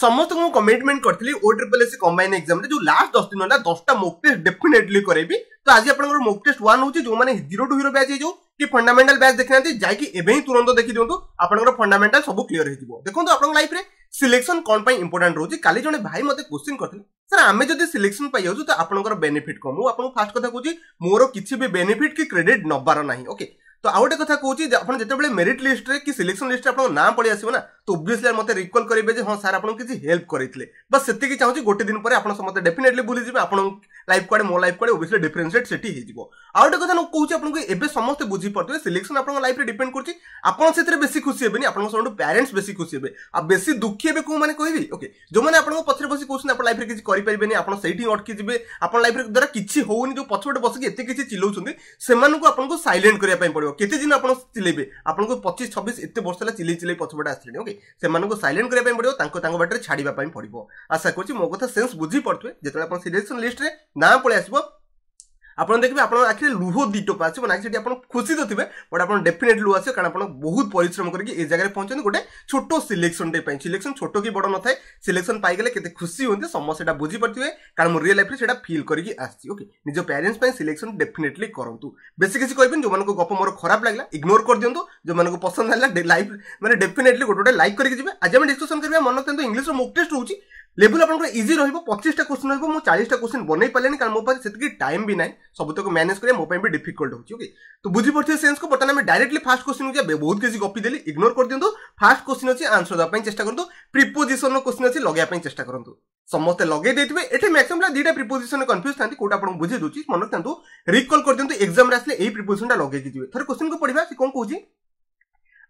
ସମସ୍ତଙ୍କୁ ମୁଁ କମିଟମେଣ୍ଟ କରିଥିଲି ଓ ଟ୍ରିପଲ୍ ଏସ୍ କମ୍ବାଇନ୍ ଏକ୍ଜାମ୍ରେ ଯେଉଁ ଲାଷ୍ଟ ଦଶ ଦିନ ହେଲା ଦଶଟା ମୋକ୍ ଟେଷ୍ଟ ଡେଫିନେଟଲି କରାଇବି ତ ଆଜି ଆପଣଙ୍କର ମୋକ୍ ଟେଷ୍ଟ ୱାନ୍ ହେଉଛି ଯେଉଁମାନେ ଜିରୋ ଟୁ ହିରୋ ବ୍ୟାଚ୍ ହେଇଯାଉ କି ଫଣ୍ଡାମେଣ୍ଟାଲ ବ୍ୟାଚ୍ ଦେଖିନାହାନ୍ତି ଯାଇକି ଏବେ ହିଁ ତୁରନ୍ତ ଦେଖିଦିଅନ୍ତୁ ଆପଣଙ୍କର ଫଣ୍ଡାମେଣ୍ଟାଲ ସବୁ କ୍ଲିୟର ହେଇଯିବ ଦେଖନ୍ତୁ ଆପଣଙ୍କ ଲାଇଫ୍ରେ ସିଲେକ୍ସନ୍ କ'ଣ ପାଇଁ ଇମ୍ପୋର୍ଟାଣ୍ଟ ରହୁଛି କାଲି ଜଣେ ଭାଇ ମୋତେ କୋଶ୍ଚିନ୍ କରିଥିଲେ ସାର୍ ଆମେ ଯଦି ସିଲେକ୍ସନ୍ ପାଇଯାଉଛୁ ତ ଆପଣଙ୍କର ବେନିଫିଟ୍ କ'ଣ ମୁଁ ଆପଣଙ୍କୁ ଫାର୍ଷ୍ଟ କଥା କହୁଛି ମୋର କିଛି ବି ବେନିଫିଟ୍ କି କ୍ରେଡିଟ୍ ନେବାର ନାହିଁ ଓକେ ତ ଆଉ ଗୋଟେ କଥା କହୁଛି ଯେ ଆପଣ ଯେତେବେଳେ ମେରିଟ୍ ଲିଷ୍ଟରେ କି ସିଲେକ୍ସନ୍ ଲିଷ୍ଟରେ ଆପଣଙ୍କ ନାଁ ପଳେଇ ଆସିବ ନା ତ ଓଭିୟସ୍ଲି ମୋତେ ରିକଲ୍ କରିବେ ଯେ ହଁ ସାର୍ ଆପଣଙ୍କୁ କିଛି ହେଲ୍ପ କରିଥିଲେ ବାସ୍ ସେତିକି ଚାହୁଁଛି ଗୋଟେ ଦିନ ପରେ ଆପଣ ସମସ୍ତେ ଡେଫିନେଟଲି ଭୁଲିଯିବେ ଆପଣ ଲାଇଫ୍ କୁଆଡ଼େ ମୋ ଲାଇଫ୍ କୁଆଡ଼େ ଓବିୟସ୍ଲି ଡିଫରେନ୍ସିଏଟ୍ ସେଠି ହେଇଯିବ ଆଉ ଗୋଟେ କଥା ମୁଁ କହୁଛି ଆପଣଙ୍କୁ ଏବେ ସମସ୍ତେ ବୁଝିପାରୁଥିବେ ସିଲେକ୍ସନ୍ ଆପଣଙ୍କ ଲାଇଫ୍ରେ ଡିପେଣ୍ଡ କରୁଛି ଆପଣ ସେଥିରେ ବେଶୀ ଖୁସି ହେବେନି ଆପଣଙ୍କ ସବୁଠୁ ପ୍ୟାରେଣ୍ଟସ୍ ବେଶୀ ଖୁସି ହେବେ ଆଉ ବେଶୀ ଦୁଃଖୀ ହେବେ କେଉଁମାନେ କହିବି ଓକେ ଯେଉଁମାନେ ଆପଣଙ୍କ ପଛରେ ବସି କହୁଛନ୍ତି ଆପଣ ଲାଇଫ୍ରେ କିଛି କରିପାରିବେନି ଆପଣ ସେଇଠି ଅଟକି ଯିବେ ଆପଣ ଲାଇଫ୍ରେ ଦ୍ୱାରା କିଛି ହେଉନି ଯେଉଁ ପଛପଟେ ବସିକି ଏତେ କିଛି ଚିଲଉଛନ୍ତି ସେମାନଙ୍କୁ ଆପଣଙ୍କୁ ସାଇଲେଣ୍ଟ କରିବା ପାଇଁ ପଡ଼ିବ କେତେ ଦିନ ଆପଣ ଚିଲେଇବେ ଆପଣଙ୍କୁ ପଚିଶ ଛବିଶ ଏତେ ବର୍ଷ ହେଲା ଚିଲେଇ ଚିଲେଇ ପଛପଟେ ଆସିଲେଣି ଓକେ ସେମାନଙ୍କୁ ସାଇଲେଣ୍ଟ କରିବା ପାଇଁ ପଡ଼ିବ ତାଙ୍କୁ ତାଙ୍କ ବାଟରେ ଛାଡ଼ିବା ପାଇଁ ପଡ଼ିବ ଆଶା କରୁଛି ମୋ କଥା ସେନ୍ସ ବୁଝିପାରୁଥିବେ ଯେତେବେଳେ ଆପଣ ସିଲେକ୍ସନ୍ ଲିଷ୍ଟରେ ନାଁ ପଳେଇ ଆସିବ ଆପଣ ଦେଖିବେ ଆପଣଙ୍କ ଆଖିରେ ଲୁହ ଦୁଇ ଟୋପା ଆସିବ ମାନେ ସେଠି ଆପଣ ଖୁସି ତ ଥିବେ ବଟ୍ ଆପଣ ଡେଫିନେଟଲି ଲୁହ ଆସିବ କାରଣ ଆପଣ ବହୁତ ପରିଶ୍ରମ କରିକି ଏ ଜାଗାରେ ପହଞ୍ଚନ୍ତି ଗୋଟେ ଛୋଟ ସିଲେକ୍ସନ୍ ସିଲେକ୍ସନଟେ ପାଇଁ ସିଲେକ୍ସନ୍ ଛୋଟ କି ବଡ଼ ନଥାଏ ସିଲେକ୍ସନ୍ ପାଇଗଲେ କେତେ ଖୁସି ହୁଅନ୍ତି ସମସ୍ତେ ସେଇଟା ବୁଝିପାରୁଥିବେ କାରଣ ମୁଁ ରିଅଲ୍ ଲାଇଫ୍ରେ ସେଇଟା ଫିଲ୍ କରିକି ଆସିଛି ଓକେ ନିଜ ପ୍ୟାରେଣ୍ଟସ୍ ପାଇଁ ସିଲେକ୍ସନ୍ ଡେଫିନେଟ୍ଲି କରନ୍ତୁ ବେଶୀ କିଛି କହିବେନି ଯେଉଁମାନଙ୍କ ଗପ ମୋର ଖରାପ ଲାଗିଲା ଇଗ୍ନୋର କରିଦିଅନ୍ତୁ ଯେଉଁମାନଙ୍କୁ ପସନ୍ଦ ହେଲା ଲାଇଫ୍ ମାନେ ଡେଫିନେଟ୍ଲି ଗୋଟେ ଗୋଟେ ଲାଇକ୍ କରିକି ଯିବେ ଆଜି ଆମେ ଡିସ୍କସନ୍ କରିବା ମନେ ରଖନ୍ତୁ ଇଂଲିଶର ମୋକ୍ ଟେଷ୍ଟ ହେଉଛି লেভেল আপনার ইজি রহব পঁচিশটা কোশ্চিন রহব মু চাশটা কোশ্চিন বনাই পারে কারণ মো পাখে সেটি টাইম বি না সবুতক ম্যানেজ করা মো বি ডিফিকল্ট হচ্ছে ওকে তো বুঝিপারে সেন্স কো বর্তমানে আমি ডাইরেক্টলি ফার্স্ট কোশ্চিন যা বহুত কিছু গপি দেলি ইগনোর করে দিও ফার্স্ট কোশ্চিন অছি আনসর দেওয়া চেষ্টা করতো প্রিপোজিশন কোশ্চিন অছি লগাইয়া চেষ্টা করতো ସମସ୍ତେ ଲଗେଇ ଦେଇଥିବେ ଏଠି ମ୍ୟାକ୍ସିମମ୍ ପିଲା ଦୁଇଟା ପ୍ରିପୋଜିସନ୍ କନଫ୍ୟୁଜ୍ ଥାନ୍ତି କୋଉଟା ଆପଣଙ୍କୁ ବୁଝେଇ ଦେଉଛି ମନେ ରଖିଥାନ୍ତୁ ରିକଲ୍ କରିଦିଅନ୍ତୁ ଏକ୍ଜାମ୍ରେ ଆସିଲେ ଏଇ ପ୍ରିପୋଜିସନ୍ଟା ଲଗେଇକି ଯିବେ ଥରେ କୋଶ୍ଚିନ୍କୁ ପଢ଼ିବା ସେ କ'ଣ କହୁଛି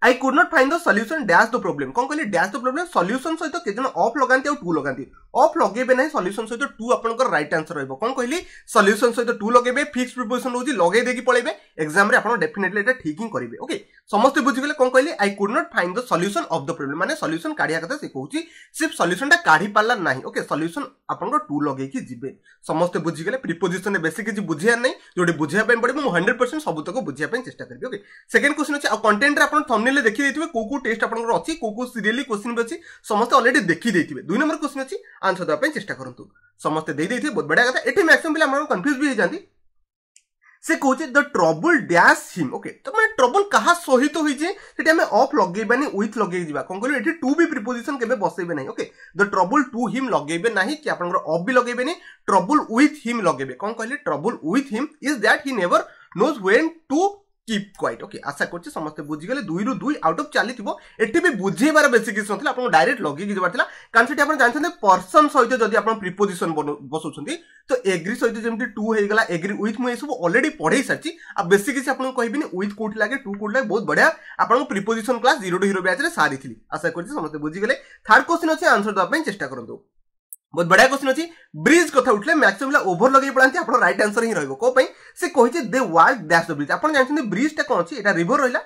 I could not find the solution dash the problem କ'ଣ କହିଲେ ଡ୍ୟାସ୍ ଦ ପ୍ରୋବ୍ଲେମ୍ ସଲ୍ୟୁସନ୍ ସହିତ କେତେ ଜଣ ଅଫ୍ ଲଗାନ୍ତି ଆଉ ଟୁ ଲଗାନ୍ତି ଅଫ୍ ଲଗେଇବେ ନାହିଁ ସଲ୍ୟୁସନ୍ ସହିତ ଟୁ ଆପଣଙ୍କର ରାଇଟ୍ ଆନ୍ସର୍ ରହିବ କ'ଣ କହିଲି ସଲ୍ୟୁସନ୍ ସହିତ ଟୁ ଲଗେଇବେ ଫିକ୍ସ ପ୍ରିପୋଜିସନ୍ ହେଉଛି ଲଗେଇ ଦେଇକି ପଳେଇବେ ଏକ୍ଜାମ୍ରେ ଆପଣ ଡେଫିନେଟଲି ଏଇଟା ଠିକ୍ ହିଁ କରିବେ ଓକେ ସମସ୍ତେ ବୁଝିଗଲେ କ'ଣ କହିଲେ I could not find the solution of the problem ମାନେ ସଲ୍ୟୁସନ୍ କାଢ଼ିବା କଥା ସେ କହୁଛି ସେ ସଲ୍ୟୁସନ୍ଟା କାଢ଼ି ପାରିଲା ନାହିଁ ଓକେ ସଲ୍ୟୁସନ୍ ଆପଣଙ୍କ ଟୁ ଲଗେଇକି ଯିବେ ସମସ୍ତେ ବୁଝିଗଲେ ପ୍ରିପୋଜିସନ୍ରେ ବେଶୀ କିଛି ବୁଝିବାର ନାହିଁ ଯେଉଁଠି ବୁଝିବା ପାଇଁ ପଡ଼ିବ ମୁଁ ହଣ୍ଡ୍ରେଡ୍ ପରସେଣ୍ଟ ସବୁତକ ବୁଝିବା ପାଇଁ ଚେଷ୍ଟା କରିବି ଓକେ ସେକେଣ୍ଡ କ୍ୱେଶ୍ଚନ୍ ଅଛି ଆଉ କଣ୍ଟେଣ୍ଟରେ ଆପଣ ଥମ୍ବ थमनेल देखिदेवे कौ कौ टेस्ट आपंकर अच्छी कौ कौ सीरीयल क्वेश्चन भी अच्छी समस्त अलरेडी देखीदे दुई नंबर क्वेश्चन अच्छी आंसर देवाई चेस्ट करूँ समस्ते देदे बहुत बढ़िया कथा ये मैक्सीम पे कन्फ्यूज भी हो जाती से कहे the trouble dash him okay तो मैं ट्रबल क्या सहित होती आम अफ लगेबानी ओथ लगे कौन कहल ये टू भी प्रिपोजिशन के बसइबे ना okay the trouble to him लगे ना कि आप अफ भी लगे ट्रबल ओथ हिम लगे कौन कहले trouble with him is that he never knows when to keep quiet okay ଆଶା କରୁଛି ସମସ୍ତେ ବୁଝିଗଲେ ଦୁଇରୁ ଦୁଇ ଆଉଟ୍ ଅଫ୍ ଚାଲିଥିବ ଏଠି ବି ବୁଝେଇବାର ବେଶୀ କିଛି ନଥିଲା ଆପଣଙ୍କୁ ଡାଇରେକ୍ଟ ଲଗେଇକି ଯିବାର ଥିଲା କାରଣ ସେଠି ଆପଣ ଜାଣିଛନ୍ତି ପର୍ସନ୍ ସହିତ ଯଦି ଆପଣ ପ୍ରିପୋଜିସନ୍ ବସାଉଛନ୍ତି ତ ଏଗ୍ରି ସହିତ ଯେମିତି ଟୁ ହେଇଗଲା ଏଗ୍ରି ୱିଥ୍ ମୁଁ ଏସବୁ ଅଲରେଡ଼ି ପଢ଼େଇ ସାରିଛି ଆଉ ବେଶୀ କିଛି ଆପଣଙ୍କୁ କହିବିନି ୱିଥ୍ କୋଉଠି ଲାଗେ ଟୁ କୋଉଠି ଲାଗେ ବହୁତ ବଢ଼ିଆ ଆପଣଙ୍କୁ preposition class zero to hero ବ୍ୟାଚ୍ରେ ସାରିଥିଲି ଆଶା କରୁଛି ସମସ୍ତେ ବୁଝିଗଲେ ଥାର୍ଡ଼ କ୍ୱେଶ୍ଚିନ୍ ଅଛି ଆନ୍ସର ଦେବା ପାଇଁ ଚେଷ୍ଟା କରନ୍ତୁ ବହୁତ ବଢିଆ କ୍ୱେଶ୍ଚିନ୍ ଅଛି ବ୍ରିଜ୍ କଥା ଉଠିଲେ ମ୍ୟାକ୍ସିମମ୍ ପିଲା ଓଭର ଲଗେଇ ପଳାନ୍ତି ଆପଣ ରାଇଟ୍ ଆନ୍ସର ହିଁ ରହିବ କୋ ପାଇଁ ସେ କହିଛି they walk dash the bridge ଆପଣ ଜାଣିଛନ୍ତି ବ୍ରିଜ୍ଟା କ'ଣ ଅଛି ଏଇଟା ରିଭର ରହିଲା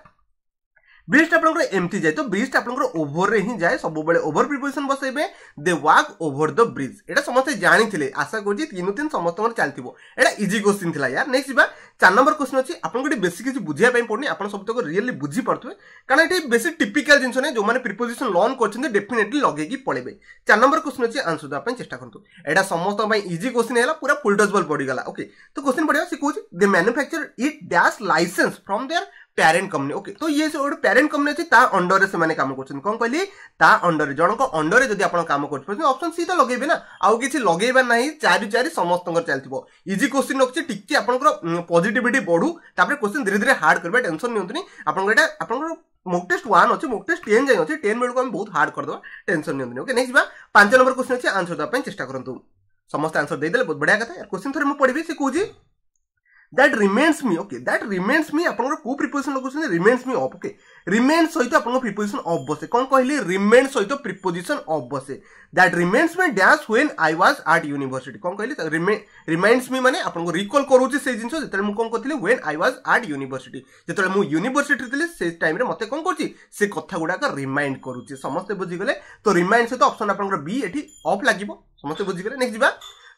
ବ୍ରିଜଟା ଆପଣଙ୍କର ଏମିତି ଯାଏ ତ ବ୍ରିଜଟା ଆପଣଙ୍କର ଓଭରରେ ହିଁ ଯାଏ ସବୁବେଳେ ଓଭର ପ୍ରିପୋଜିସନ୍ ବସେଇବେ they walk over the bridge ଏଇଟା ସମସ୍ତେ ଜାଣିଥିଲେ ଆଶା କରୁଛି ତିନି ତିନି ସମସ୍ତଙ୍କର ଚାଲିଥିବ ଏଇଟା ଇଜି କୋଶ୍ଚିନ୍ ଥିଲା ୟାର ନେକ୍ସଟ ଯିବା ଚାରି ନମ୍ବର କୋଶ୍ଚିନ୍ ଅଛି ଆପଣଙ୍କୁ ଏଠି ବେଶୀ କିଛି ବୁଝିବା ପାଇଁ ପଡ଼ୁନି ଆପଣ ସବୁତକ ରିଏଲି ବୁଝିପାରୁଥିବେ କାରଣ ଏଠି ବେଶୀ ଟିପିକାଲ ଜିନିଷ ନାହିଁ ଯେଉଁମାନେ ପ୍ରିପୋଜିସନ୍ ଲର୍ନ କରିଛନ୍ତି ଡେଫିନେଟଲି ଲଗେଇକି ପଳେଇବେ ଚାରି ନମ୍ବର କୋଶ୍ଚିନ୍ ଅଛି ଆନ୍ସର ଦେବା ପାଇଁ ଚେଷ୍ଟା କରନ୍ତୁ ଏଇଟା ସମସ୍ତଙ୍କ ପାଇଁ ଇଜି କୋଶ୍ଚିନ୍ ହେଲା ପୁରା ଫୁଲ୍ ଡଜବଲ୍ ପଡ଼ିଗଲା ଓକେ ତ କୋଶ୍ଚିନ୍ ପଡ଼ିବ ସେ କହୁଛି they manufacture it dash licence from their parent company okay ତ ଇଏ ଗୋଟେ ପ୍ୟାରେଣ୍ଟ କମ୍ପାନୀ ଅଛି ତା ଅଣ୍ଡରରେ ସେମାନେ କାମ କରୁଛନ୍ତି କ'ଣ କହିଲି ତା ଅଣ୍ଡରରେ ଜଣଙ୍କ ଅଣ୍ଡରରେ ଯଦି ଆପଣ କାମ କରୁଛନ୍ତି ଅପସନ୍ ସି ତ ଲଗେଇବେ ନା ଆଉ କିଛି ଲଗେଇବା ନାହିଁ ଚାରି ଚାରି ସମସ୍ତଙ୍କର ଚାଲିଥିବ ଇଜି କୋଶ୍ଚିନ୍ ରଖୁଛି ଟିକେ ଆପଣଙ୍କର ପଜିଟିଭିଟି ବଢ଼ୁ ତାପରେ କୋଶ୍ଚିନ୍ ଧୀରେ ଧୀରେ ହାର୍ଡ଼ କରିବା ଟେନସନ୍ ନିଅନ୍ତୁନି ଆପଣଙ୍କର ଏଇଟା ଆପଣଙ୍କର মোক টেস্ট ওয়ান অছে মোক টেস্ট টেন যাই অছে টেন বেড়ে আমি বহুত হার্ড করে দেওয়া টেনশন নিয়ন্ত্রণ ওকে নেক্সট যা পাঁচ নম্বর কোশ্চিন আছে আনসর দেওয়া চেষ্টা করতু সমস্ত আনসর দিয়ে দেলে বহুত বড়িয়া কথা কোশ্চিন থরে মু পড়বি সে কুচি that reminds me okay that reminds me ଆପଣଙ୍କର କେଉଁ ପ୍ରିପୋଜିସନ୍ ଲଗାଉଛନ୍ତି ରିମେନ୍ସ ମି ଅଫ୍ ଓକେ ରିମେନ୍ ସହିତ ଆପଣଙ୍କ ପ୍ରିପୋଜିସନ୍ ଅଫ୍ ବସେ କ'ଣ କହିଲି ରିମେନ୍ ସହିତ ପ୍ରିପୋଜିସନ୍ ଅଫ୍ ବସେ that reminds me days when I was at university କ'ଣ କହିଲି ରିମେନ୍ସ ମି ମାନେ ଆପଣଙ୍କୁ ରିକଲ୍ କରୁଛି ସେଇ ଜିନିଷ ଯେତେବେଳେ ମୁଁ କ'ଣ କହିଥିଲି when I was at university ଯେତେବେଳେ ମୁଁ ୟୁନିଭର୍ସିଟିରେ ଥିଲି ସେ ଟାଇମ୍ରେ ମୋତେ କ'ଣ କରୁଛି ସେ କଥା ଗୁଡ଼ାକ ରିମାଇଣ୍ଡ କରୁଛି ସମସ୍ତେ ବୁଝିଗଲେ ତ ରିମାଇଣ୍ଡ ସହିତ ଅପସନ୍ ଆପଣଙ୍କର ବି ଏଠି ଅଫ୍ ଲାଗିବ ସମସ୍ତେ ବୁଝିଗଲେ ନେକ୍ସଟ ଯିବା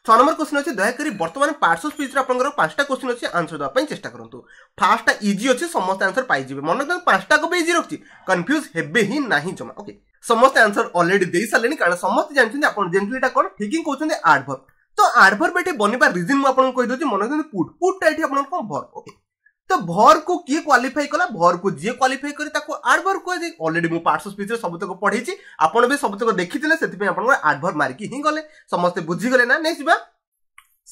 ছ নম্বর কোশ্চিন অছে দয়াকরি বর্তমান পার্শ্ব স্পিচর আপনার পাঁচটা কোশ্চিন অছে আনসর দেওয়া চেষ্টা করতু ফার্স্টটা ইজি অছে সমস্ত আনসর পাইযে মনে রাখবেন পাঁচটা কবে ইজি রাখছি কনফ্যুজ হেবে হি না জমা ওকে সমস্ত আনসর অলরেডি দিয়ে সারে কারণ সমস্ত জানি আপনার জেনারেলি এটা কোণ ঠিক কৌন আডভর্ব তো আডভর্ব এটি বনিবা রিজন মু আপনার কইদি মনে রাখবেন পুট পুটটা এটি আপনার কম ভর্ব ওকে ତ ଭର୍କୁ କିଏ କ୍ୱାଲିଫାଇ କଲା ଭର୍କୁ ଯିଏ କ୍ୱାଲିଫାଇ କରେ ତାକୁ ଆଡ଼ଭର୍ କୁହାଯାଏ ଅଲରେଡ଼ି ମୁଁ ପାର୍ଟସ ସ୍ପିଚ୍ରେ ସବୁତକ ପଢ଼େଇଛି ଆପଣ ବି ସବୁତକ ଦେଖିଥିଲେ ସେଥିପାଇଁ ଆପଣଙ୍କର ଆଡ଼ଭର୍ ମାରିକି ହିଁ ଗଲେ ସମସ୍ତେ ବୁଝିଗଲେ ନା ନେଇ ଯିବା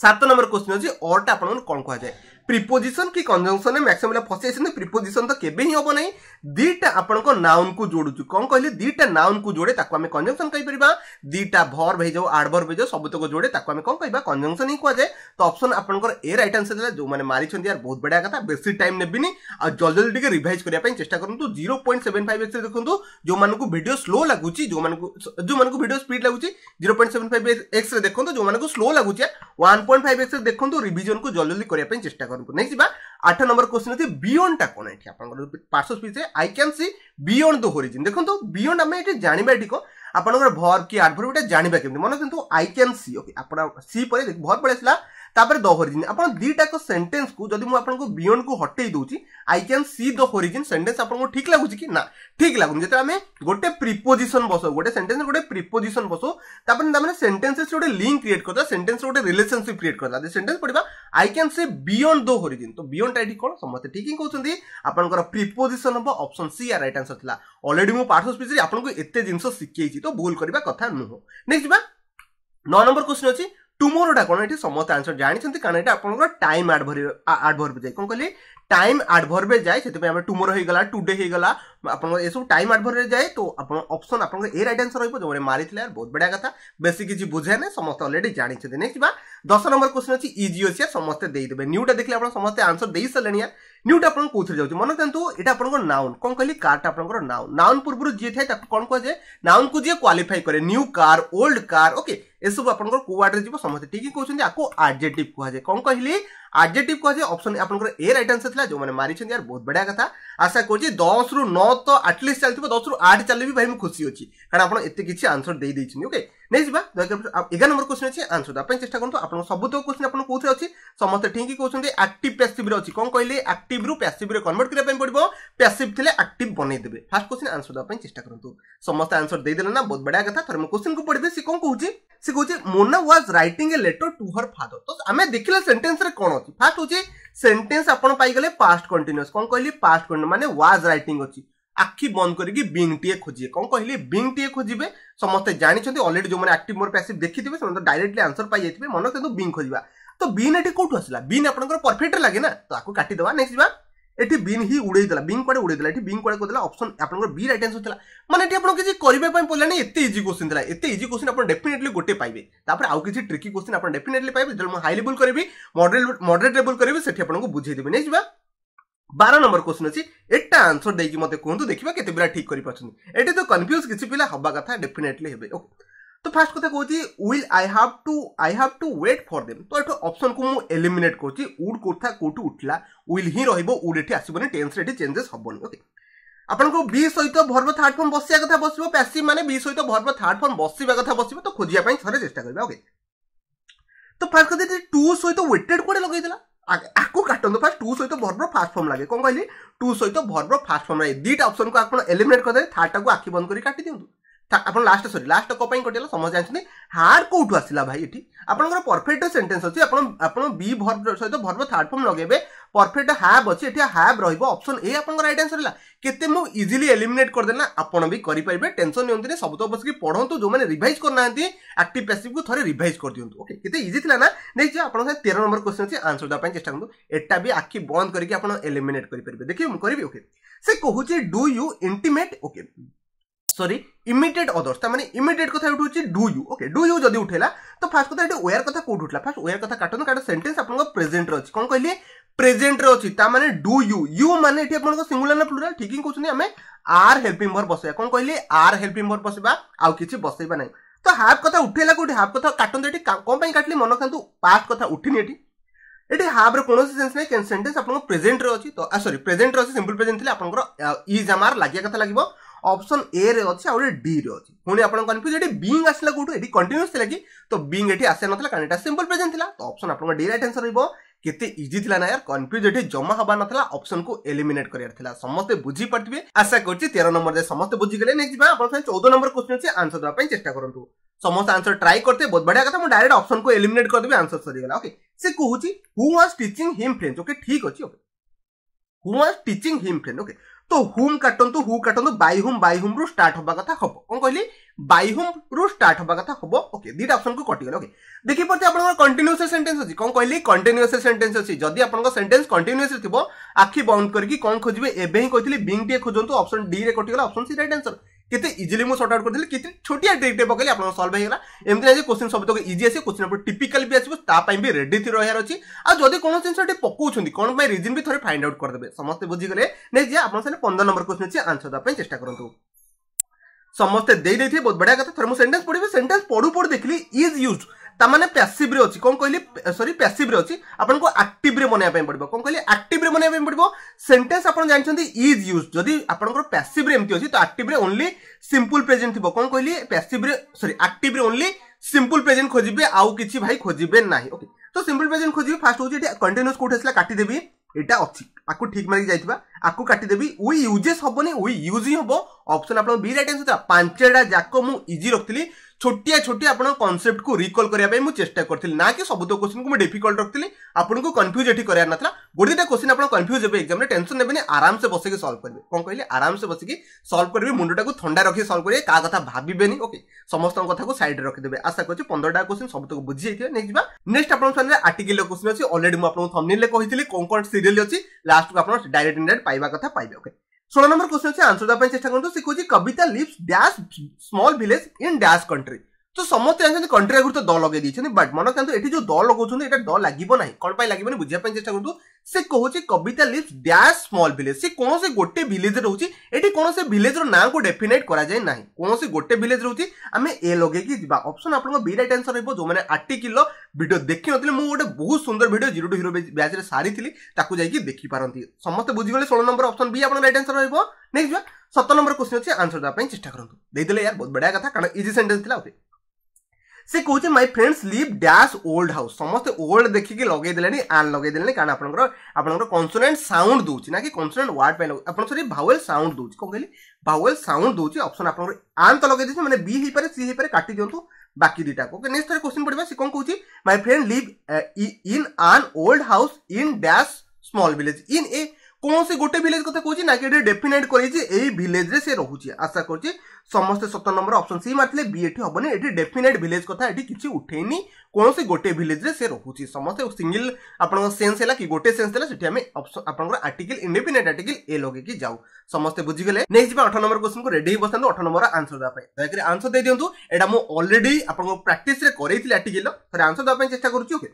ସାତ ନମ୍ବର କୋଶ୍ଚିନ୍ ଅଛି ଅର୍ଟା ଆପଣଙ୍କୁ କ'ଣ କୁହାଯାଏ প্রিপোজিশন কি কনজংশন ম্যাক্সিমাম পিলা ফসি আসছেন প্রিপোজিশন তো কেবে হি হব না দুইটা আপনার নাউন কু যোড়ুছু কম কহিলি দুইটা নাউন কু যোড়ে তাকে আমি কনজংশন কইপারা দুইটা ভর্ব হয়ে যাও আডভর্ব হয়ে যাও সবুতক যোড়ে তাকে আমি কম কইবা কনজংশন হি কুয়া যায় তো অপশন আপনার এ রাইট আনসর লা যে মারিছেন ইয়ার বহুত বড়িয়া কথা বেশি টাইম নেবিনি আর জলদি জলদি টিকে রিভাইজ করা চেষ্টা করতু zero point seven five x দেখুন যে ভিডিও স্লো লাগুচি যে ভিডিও স্পিড লাগুচি zero point seven five x দেখুন যে স্লো লাগুচি ওয়ান পয়েন্ট ফাইভ এক্স দেখুন রিভিজন কু জলদি করা চেষ্টা করুন ଏକ୍ସାମ୍ପଲ୍ ନେଇକି ଯିବା ଆଠ ନମ୍ବର କୋଶ୍ଚିନ୍ ଅଛି ବିୟଣ୍ଡଟା କ'ଣ ଏଠି ଆପଣଙ୍କର ପାର୍ଶ୍ୱ ସ୍ପିଚ୍ରେ I can see beyond the horizon ଦେଖନ୍ତୁ ବିୟଣ୍ଡ ଆମେ ଏଠି ଜାଣିବା ଏଠି କ'ଣ ଆପଣଙ୍କର ଭର୍ କି ଆଡ଼ଭର୍ ଗୋଟେ ଜାଣିବା କେମିତି ମନେ କିନ୍ତୁ ଆଇ କ୍ୟାନ୍ ସି ଓକେ ଆପଣ ସି ପରେ ଭର୍ ପଳେଇ ଆସିଲା ତାପରେ ଦ ହୋରିଜିନ୍ ଆପଣ ଦୁଇଟାକ ସେଣ୍ଟେନ୍ସକୁ ଯଦି ମୁଁ ଆପଣଙ୍କୁ ବିୟଣ୍ଡକୁ ହଟେଇ ଦେଉଛି I can see the horizon sentence ଆପଣଙ୍କୁ ଠିକ୍ ଲାଗୁଛି କି ନା ଠିକ୍ ଲାଗୁନି ଯେତେବେଳେ ଆମେ ଗୋଟେ ପ୍ରିପୋଜିସନ୍ ବସାଉ ଗୋଟେ ସେଣ୍ଟେନ୍ସ ଗୋଟେ ପ୍ରିପୋଜିସନ୍ ବସାଉ ତାପରେ ତାମାନେ ସେଣ୍ଟେନ୍ସରେ ଗୋଟେ ଲିଙ୍କ୍ କ୍ରିଏଟ୍ କରିଦେବା ସେଣ୍ଟେନ୍ସ ଗୋଟେ ରିଲେସନସିପ୍ କ୍ରିଏଟ୍ କରିଦେବା ଯଦି ସେଣ୍ଟେନ୍ସ ପଢ଼ିବା I can see beyond the horizon ତ ବିୟଣ୍ଡଟା ଏଠି କ'ଣ ସମସ୍ତେ ଠିକ୍ ହିଁ କହୁଛନ୍ତି ଆପଣଙ୍କର ପ୍ରିପୋଜିସନ୍ ହେବ option C are right answer ଥିଲା ଅଲରେଡି ମୁଁ ପାଠ ସ୍ପିଚ୍ରେ ଆପଣଙ୍କୁ ଏତେ ଜିନିଷ ଶିଖେଇଛି ତ ଭୁଲ କରିବା କଥା ନୁହଁ ନେକ୍ସଟ ଯିବା ନଅ ନମ୍ବର କ୍ୱେଶ୍ଚନ୍ ଅଛି ଟୁମରୋଟା କ'ଣ ଏଠି ସମସ୍ତେ ଆନ୍ସର୍ ଜାଣିଛନ୍ତି କାରଣ ଏଇଟା ଆପଣଙ୍କର ଟାଇମ୍ ଆଡ଼ଭର ଆଡ଼ଭର୍ବ ଯାଏ କ'ଣ କହିଲେ ଟାଇମ୍ ଆଡ଼ଭର୍ବେ ଯାଏ ସେଥିପାଇଁ ଆମେ ଟୁମରୋ ହେଇଗଲା ଟୁଡେ ହେଇଗଲା आपसबू टाइम आडभर में जाए तो आप अप्सन आप रईट आंसर रोज जो मारी बहुत बढ़िया कथ बेस किसी बुझे ना समस्त अलरेडी जानते नहीं जा दस नंबर क्वेश्चन अच्छी इजी अच्छे समस्त देदेवे न्यूटा देखे आप समस्त आंसर दे सारे न्यूट आप कौन जाऊँ मन जानते ये आप कौन कहली कार्ट आपको नाउन नाउन पूर्व जी थे कौन कह जाए नाउन को जी क्वाफाई कैर new car old car okay you आप वार्ड्रे जी समस्त ठीक ही कहते आपको आर्जेटिव कहुए कौन कहली आर्जेटिव कहुए अप्सन आप रईट आंसर था जो मारी बहुत बढ़िया कथ आशा कर दस रु नौ ତ ଆଟଲିଷ୍ଟ ଚାଲିଥିବ ଦଶରୁ ଆଠ ଚାଲିଲେ ବି ଭାଇ ମୁଁ ଖୁସି ଅଛି କାରଣ ଆପଣ ଏତେ କିଛି ଆନ୍ସର ଦେଇ ଦେଇଛନ୍ତି ଓକେ ନେଇଯିବା ଏଗାର ନମ୍ବର କୋଶ୍ଚିନ୍ ଅଛି ଆନ୍ସର ଦେବା ପାଇଁ ଚେଷ୍ଟା କରନ୍ତୁ ଆପଣଙ୍କ ସବୁତକ କୋଶ୍ଚିନ୍ ଆପଣ କେଉଁଥିରେ ଅଛି ସମସ୍ତେ ଠିକ୍ କହୁଛନ୍ତି ଆକ୍ଟିଭ ପ୍ୟାସିଭ୍ରେ ଅଛି କ'ଣ କହିଲେ ଆକ୍ଟିଭ୍ରୁ ପ୍ୟାସିଭ୍ରେ କନଭର୍ଟ କରିବା ପାଇଁ ପଡ଼ିବ ପ୍ୟାସିଭ୍ ଥିଲେ ଆକ୍ଟିଭ୍ ବନେଇଦେବେ ଫାର୍ଷ୍ଟ କୋଶ୍ଚିନ୍ ଆନ୍ସର ଦେବା ପାଇଁ ଚେଷ୍ଟା କରନ୍ତୁ ସମସ୍ତେ ଆନ୍ସର ଦେଇଦେଲେ ନା ବହୁତ ବଢ଼ିଆ କଥା ଥରେ ମୁଁ କୋଶ୍ଚିନ୍କୁ ପଢ଼ିବେ ସେ କ'ଣ କହୁଛି ସେ କହୁଛି Mona was writing a letter to her father ତ ଆମେ ଦେଖିଲେ ସେଣ୍ଟେନ୍ସରେ କ'ଣ ଅଛି ଫାର୍ଷ୍ଟ ହେଉଛି ସେଣ୍ଟେନ୍ସ ଆପଣ ପାଇଗଲେ ପାଷ୍ଟ କଣ୍ଟିନ୍ୟୁଅସ୍ କ'ଣ କହିଲି ପାଷ୍ଟ କଣ୍ଟିନ୍ୟୁ ମାନେ ୱାଜ୍ ରାଇଟିଂ ଅଛି आखि बंद करे खोजे कौन कहे बिंग टीए खोजे समस्ते जानते अलरेडी जो मैंने आक्ट मोर पैसे देखी थे तो डायरेक्टली आंसर पाई मन कहते बिंग खोजा तो बीन एटी कौन आसला बीन आपर परफेक्ट लगे ना तो आपको काटिद नेक्स्ट जा बीन ही उड़ेला बिंग कड़े उड़े देखिए बिंग कड़े कहते अपसन आप रईट आंसर था मैंने आपको किसी करेंगे पड़े ना एत इज क्वेश्चन था एत इज क्वेश्चन आप डेफिनेटली गोटे पाए आउ किसी ट्रिकी क्वेश्चन आप डेफिनेटली पाए जो हाई लेवल करी मडरेट लेवल करेंगे से बुझेदेवी नहीं जाए ବାର ନମ୍ବର କ୍ୱେଶ୍ଚିନ୍ ଅଛି ଏଟା ଆନ୍ସର ଦେଇକି ମୋତେ କୁହନ୍ତୁ ଦେଖିବା କେତେ ପିଲା ଠିକ୍ କରିପାରୁଛନ୍ତି ଏଠି ତ କନଫ୍ୟୁଜ୍ କିଛି ପିଲା ହେବା କଥା ଡେଫିନେଟଲି ହେବେ ଓକେ ତ ଫାର୍ଷ୍ଟ କଥା କହୁଛି will I have to I have to wait for them ତ ଏଠୁ ଅପସନ୍କୁ ମୁଁ ଏଲିମିନେଟ୍ କରୁଛି ଉଡ୍ କଥା କେଉଁଠୁ ଉଠିଲା ୱିଲ୍ ହିଁ ରହିବ ଉଡ୍ ଏଠି ଆସିବନି ଟେନ୍ସରେ ଏଠି ଚେଞ୍ଜେସ୍ ହେବନି ଓକେ ଆପଣଙ୍କୁ ବି ସହିତ ଭର୍ବ ଥାର୍ଡ ଫର୍ମ ବସିବା କଥା ବସିବ ପ୍ୟାସିଭ୍ ମାନେ ବି ସହିତ ଭର୍ବ ଥାର୍ଡ ଫର୍ମ ବସିବା କଥା ବସିବ ତ ଖୋଜିବା ପାଇଁ ଥରେ ଚେଷ୍ଟା କରିବା ଓକେ ତ ଫାର୍ଷ୍ଟ କଥା ଟୁ ସହିତ ୱେଟେଡ୍ କୁଆଡ଼େ ଲଗେଇଦେଲା ଆକୁ କାଟନ୍ତୁ ଫାଷ୍ଟ ଟୁ ସହିତ ଭର୍ବର ଫାଷ୍ଟ ଫର୍ମ ଲାଗେ କ'ଣ କହିଲି ଟୁ ସହିତ ଭର୍ବର ଫାଷ୍ଟ ଫର୍ମ ଲାଗେ ଦୁଇଟା ଅପସନକୁ ଆପଣ ଏଲିମିନେଟ୍ କରିଦେବେ ଥାର୍ଡ଼ଟାକୁ ଆଖି ବନ୍ଦ କରି କାଟି ଦିଅନ୍ତୁ ଆପଣ ଲାଷ୍ଟ ସରି ଲାଷ୍ଟ କ'ଣ ପାଇଁ କଟିଗଲା ସମସ୍ତେ ଜାଣିଛନ୍ତି ହାର୍ କେଉଁଠୁ ଆସିଲା ଭାଇ ଏଠି ଆପଣଙ୍କର ପରଫେକ୍ଟ ସେଣ୍ଟେନ୍ସ ଅଛି ଆପଣ ଆପଣ ବି ଭର୍ବ ସହିତ ଭର୍ବ ଥାର୍ଡ ଫର୍ମ ଲଗେଇବେ ପରଫେକ୍ଟ ହାବ୍ ଅଛି ଏଠି ହାବ୍ ରହିବ ଅପସନ୍ ଏ ଆପଣଙ୍କ ରାଇଟ୍ ଆନ୍ସର ହେଲା କେତେ ମୁଁ ଇଜିଲି ଏଲିମିନେଟ୍ କରିଦେଲି ନା ଆପଣ ବି କରିପାରିବେ ଟେନସନ୍ ନିଅନ୍ତୁନି ସବୁ ତ ବସିକି ପଢ଼ନ୍ତୁ ଯେଉଁମାନେ ରିଭାଇଜ୍ କରୁନାହାନ୍ତି ଆକ୍ଟିଭ୍ ପ୍ୟାସିଭ୍କୁ ଥରେ ରିଭାଇଜ୍ କରିଦିଅନ୍ତୁ ଓକେ କେତେ ଇଜି ଥିଲା ନା ନେଇଛି ଆପଣଙ୍କ ସାଙ୍ଗେ ତେର ନମ୍ବର କ୍ୱେଶ୍ଚନ୍ ଅଛି ଆନ୍ସର ଦେବା ପାଇଁ ଚେଷ୍ଟା କରନ୍ତୁ ଏଟା ବି ଆଖି ବନ୍ଦ କରିକି ଆପଣ ଏଲିମିନେଟ୍ କରିପାରିବେ ଦେଖିବେ ମୁଁ କରିବି ଓକେ ସେ କହୁଛି do you intimate okay sorry immediate others তার মানে ইমিডিয়েট কথা এটি হচ্ছে do you okay do you যদি উঠেলা তো ফার্স্ট কথা এটা ওয়ার কথা কোটি উঠলা ফার্স্ট ওয়ার কথা কাটুন কারণ সেন্টেন্স আপনার প্রেজেন্টরে অছি কোন কইলি প্রেজেন্টরে অছি তার মানে ডু ইউ ইউ মানে এটি আপনার সিঙ্গুলার না প্লুরাল ঠিকই হি আমি আর হেল্পিং ভর বসাইবা কোন কইলি আর হেল্পিং ভর বসাইবা আর কিছু বসাইবা নাই তো হাফ কথা উঠেলা কোটি হাফ কথা কাটন্তু এটি কোন পাই কাটলি মন খান্তু পাস্ট কথা উঠিনি এটি এটি হাফ রে কোনসি সেন্স নাই কেন সেন্টেন্স আপনার প্রেজেন্টরে অছি তো সরি প্রেজেন্টরে অছি সিম্পল প্রেজেন্ট থিলে আপনার ইজ আমার লাগিয়া কথা লাগিব অপসন এ রে অছি আউ ডি রে অছি পুনি আপনার কনফ্যুজ এটি বিং আসলা কোটু এটি কন্টিনিউস লা কি তো বিং এটি আসে নথিলা কারণ এটা সিম্পল প্রেজেন্ট লা তো অপসন আপনার ডি রাইট আনসার হইব কেতে ইজি লা না ইয়ার কনফ্যুজ এটি জমা হবা নথিলা অপসন কু এলিমিনেট করিয়ার থিলা সমস্তে বুঝি পারতিবে আশা করছি 13 নম্বর যে সমস্তে বুঝি গলে নেক্সট যা আপনার 14 নম্বর কোশ্চেন আছে আনসার দেবা পাই চেষ্টা করন্তু সমস্ত আনসর ট্রাই করতে বহুত বড়িয়া কথা মু ডাইরেক্ট অপসন কু এলিমিনেট করদেবি আনসর সরিগলা ওকে সে কহুচি who was teaching him French okay ঠিক অছি ওকে হু ওয়াজ টিচিং হিম ফ্রেঞ্চ ওকে ତ ହୁମ୍ କାଟନ୍ତୁ ହୁ କାଟନ୍ତୁ ବାଇ ହୁମ୍ ବାଇ ହୁମ୍ ରୁ ଷ୍ଟାର୍ଟ ହବା କଥା ହବ କ'ଣ କହିଲି ବାଇ ହୁମ୍ ରୁ ଷ୍ଟାର୍ଟ ହବା କଥା ହବ ଓକେ ଦୁଇଟା ଅପସନକୁ କଟିଗଲେ ଓକେ ଦେଖିପାରୁଛି ଆପଣଙ୍କର କଣ୍ଟିନ୍ୟୁଅସ୍ ସେଣ୍ଟେନ୍ସ ଅଛି କ'ଣ କହିଲି କଣ୍ଟିନ୍ୟୁଅସ୍ ସେଣ୍ଟେନ୍ସ ଅଛି ଯଦି ଆପଣଙ୍କ ସେଣ୍ଟେନ୍ସ କଣ୍ଟିନ୍ୟୁଅସ୍ ଥିବ ଆଖି ବନ୍ଦ କରିକି କ'ଣ ଖୋଜିବେ ଏବେ ହିଁ କହିଥିଲି ବିଙ୍ଗ୍ ଟିକେ ଖୋଜନ୍ତୁ ଅପସନ୍ ଡି ରେ କଟିଗଲା ଅପସନ୍ ସି ରାଇଟ୍ ଆନ୍ସର କେତେ ଇଜିଲି ମୁଁ ସର୍ଟ ଆଉଟ୍ କରିଦେଲି କେତେ ଛୋଟିଆ ଟ୍ରିକ୍ଟେ ପକେଇଲି ଆପଣଙ୍କ ସଲ୍ଭ ହେଇଗଲା ଏମିତି ଆଜି କୋଶ୍ଚିନ୍ ସବୁତକ ଇଜି ଆସିବ କୋଶ୍ଚିନ୍ ଉପରେ ଟିପିକାଲ ବି ଆସିବ ତା ପାଇଁ ବି ରେଡି ଥି ରହିବାର ଅଛି ଆଉ ଯଦି କୌଣସି ଜିନିଷଟି ପକାଉଛନ୍ତି କ'ଣ ପାଇଁ ରିଜିନ୍ ବି ଥରେ ଫାଇଣ୍ଡ ଆଉଟ୍ କରିଦେବେ ସମସ୍ତେ ବୁଝିଗଲେ ନାଇଁ ଯିଏ ଆପଣ ସେ ପନ୍ଦର ନମ୍ବର କୋଶ୍ଚିନ୍ ଅଛି ଆନ୍ସର ଦେବା ପାଇଁ ଚେଷ୍ଟା କରନ୍ତୁ ସମସ୍ତେ ଦେଇ ଦେଇଥିବେ বহুত বড়িয়া কথা থরে মু সেন্টেন্স পড়িবে সেন্টেন্স ପଢ଼ୁ পড়ু দেখলি ইজ ইউজ ତାମାନେ ପ୍ୟାସିଭ୍ରେ ଅଛି କ'ଣ କହିଲେ ସରି ପ୍ୟାସିଭ୍ରେ ଅଛି ଆପଣଙ୍କୁ ଆକ୍ଟିଭ୍ରେ ବନେଇବା ପାଇଁ ପଡ଼ିବ କ'ଣ କହିଲେ ଆକ୍ଟିଭ୍ରେ ବନେଇବା ପାଇଁ ପଡ଼ିବ ସେଣ୍ଟେନ୍ସ ଆପଣ ଜାଣିଛନ୍ତି ଇଜ୍ ୟୁଜ୍ ଯଦି ଆପଣଙ୍କର ପ୍ୟାସିଭ୍ରେ ଏମିତି ଅଛି ତ ଆକ୍ଟିଭ୍ରେ ଓନ୍ଲି ସିମ୍ପୁଲ୍ ପ୍ରେଜେଣ୍ଟ ଥିବ କ'ଣ କହିଲେ ପ୍ୟାସିଭ୍ରେ ସରି ଆକ୍ଟିଭ୍ରେ ଓନ୍ଲି ସିମ୍ପୁଲ୍ ପ୍ରେଜେଣ୍ଟ ଖୋଜିବେ ଆଉ କିଛି ଭାଇ ଖୋଜିବେ ନାହିଁ ଓକେ ତ ସିମ୍ପୁଲ୍ ପ୍ରେଜେଣ୍ଟ ଖୋଜିବେ ଫାର୍ଷ୍ଟ ହେଉଛି ଏଠି କଣ୍ଟିନ୍ୟୁସ୍ କେଉଁଠି ଆସିଲା କାଟିଦେବି ଏଇଟା ଅଛି ଆକୁ ଠିକ୍ ମାରିକି ଯାଇଥିବା ଆକୁ କାଟିଦେବି ଉଇ ୟୁଜେସ୍ ହେବନି ଉଇ ୟୁଜ୍ ହିଁ ହେବ ଅପସନ୍ ଆପଣଙ୍କ ବି ରାଇଟ୍ ଆନ୍ସର୍ ଥିଲା ପାଞ୍ଚଟା ଯାକ ମୁଁ ଇଜି ରଖିଥିଲି छोटिया छोटिया आप कनसेप्ट को रिकल करने मुझे चेस्टा करी ना कि सबुत क्वेश्चन को मुझे डिफिकल्ट रखी आपको कन्फ्यूज ये करार ना गोटे दिटा क्वेश्चन आप कन्फ्यूज होते एक्जाम टेनसन ने आराम से बसिक सल्व करेंगे कौन कहले आराम से बसिक सल्व करेंगे मुंडा को थंडा रखिए सल्व करेंगे क्या कथा भावे ओके समस्त कथा को सैड रखिदेवे आशा करते पंद्रह क्वेश्चन सबुत बुझी जाइए नहीं जा नेक्स्ट आप आर्टिकल क्वेश्चन अच्छी अलरेडी मुझे थमनेल कहती कौन कौन सीरीयल अच्छी लास्ट को आप डायरेक्ट इनडाइरेक्ट पाइबा कथा पाइबे ओके षोल नंबर क्वेश्चन से आंसर देखें चेस्ट करता lives dash small village in dash country তো ସମସ୍ତେ ଜାଣିଛନ୍ତି କଣ୍ଟ୍ରି ଆଗରୁ ତ ଦ ଲଗେଇ ଦେଇଛନ୍ତି ବଟ୍ ମନେ ରଖନ୍ତୁ ଏଠି ଯୋଉ ଦ ଲଗାଉଛନ୍ତି ଏଇଟା ଦ ଲାଗିବ ନାହିଁ କ'ଣ ପାଇଁ ଲାଗିବନି ବୁଝିବା ପାଇଁ ଚେଷ୍ଟା କରନ୍ତୁ ସେ କହୁଛି Kavita live dash small village ସେ କୌଣସି ଗୋଟେ ଭିଲେଜ୍ ରହୁଛି ଏଠି କୌଣସି ଭିଲେଜ୍ର ନାଁକୁ ଡେଫିନେଟ୍ କରାଯାଏ ନାହିଁ କୌଣସି ଗୋଟେ ଭିଲେଜ୍ ରହୁଛି ଆମେ ଏ ଲଗେଇକି ଯିବା ଅପସନ୍ ଆପଣଙ୍କ ବି ରାଇଟ୍ ଆନ୍ସର୍ ରହିବ ଯୋଉମାନେ ଆର୍ଟିକିଲ୍ର ଭିଡ଼ିଓ ଦେଖିନଥିଲେ ମୁଁ ଗୋଟେ ବହୁତ ସୁନ୍ଦର ଭିଡ଼ିଓ ଜିରୋ ଟୁ ହିରୋ ବ୍ୟାଚ୍ରେ ସାରିଥିଲି ତାକୁ ଯାଇକି ଦେଖିପାରନ୍ତି ସମସ୍ତେ ବୁଝିଗଲେ ଷୋହଳ ନମ୍ବର ଅପସନ୍ ବି ଆପଣଙ୍କ ରାଇଟ୍ ଆନ୍ସର୍ ରହିବ ନେକ୍ସଟ ଯିବା ସତର ନମ୍ବର କୋଶ୍ଚିନ୍ ଅଛି ଆନ୍ସର୍ ଦେବା ପାଇଁ ଚେଷ୍ଟା କରନ୍ତୁ ଦେଇଦେଲେ ୟାର ବହୁତ ବଢ଼ିଆ କଥା କାରଣ ଇଜି ସେଣ୍ଟେନ୍ସ ଥିଲା ଓକେ সে কৌছে my friends live dash old house সমস্তে ওল্ড দেখিকি লগাই দেলে আন লগাই দেলে কারণ আপনার আপনার কনসোনাট সাউন্ড দৌছি না কি কনসোনাট ওয়ার্ড পাই আপনার সরি ভাওয়েল সাউন্ড দৌছি কম কহিলি ভাওয়েল সাউন্ড দৌছি অপশন আপনার আন তো লগাই দিয়েছে মানে বি হইপারে সি হইপারে কাটি দিও বাকি দুইটাকে ওকে নেক্সট ଥର কোশ্চিন পড়িবা সে কম কৌছি my friend live in an old house in dash small village in a কৌশি গোটে ভিলেজ কথা কହୁଛି না কি এটি ডেফিনেট করেছি এই ভিলেজরে সে রহুছি আশা করছি সমস্তে সত নম্বর অপশন সি মারিলে বি এটি হবনি এটি ডেফিনেট ভিলেজ কথা এটি কিছু উঠেইনি কৌশি গোটে ভিলেজরে সে রহুছি সমস্তে সিঙ্গল আপনার সেন্স হল কি গোটে সেন্স হল সেটি আমি আপনার আর্টিকেল ইন্ডিপেন্ডেন্ট আর্টিকেল এ লগাইকি যাও সমস্তে বুঝিগলে নেক্সট যা অঠ নম্বর কোশ্চিন রেডি হয়ে বসাতে অঠ নম্বর আনসর দেওয়া দয়াকরি আনসর দিয়ে দিও এটা মু অলরেডি আপনার প্রাকটিসে করাইছিল আর্টিকেল থরে আনসর দেওয়া চেষ্টা করছি okay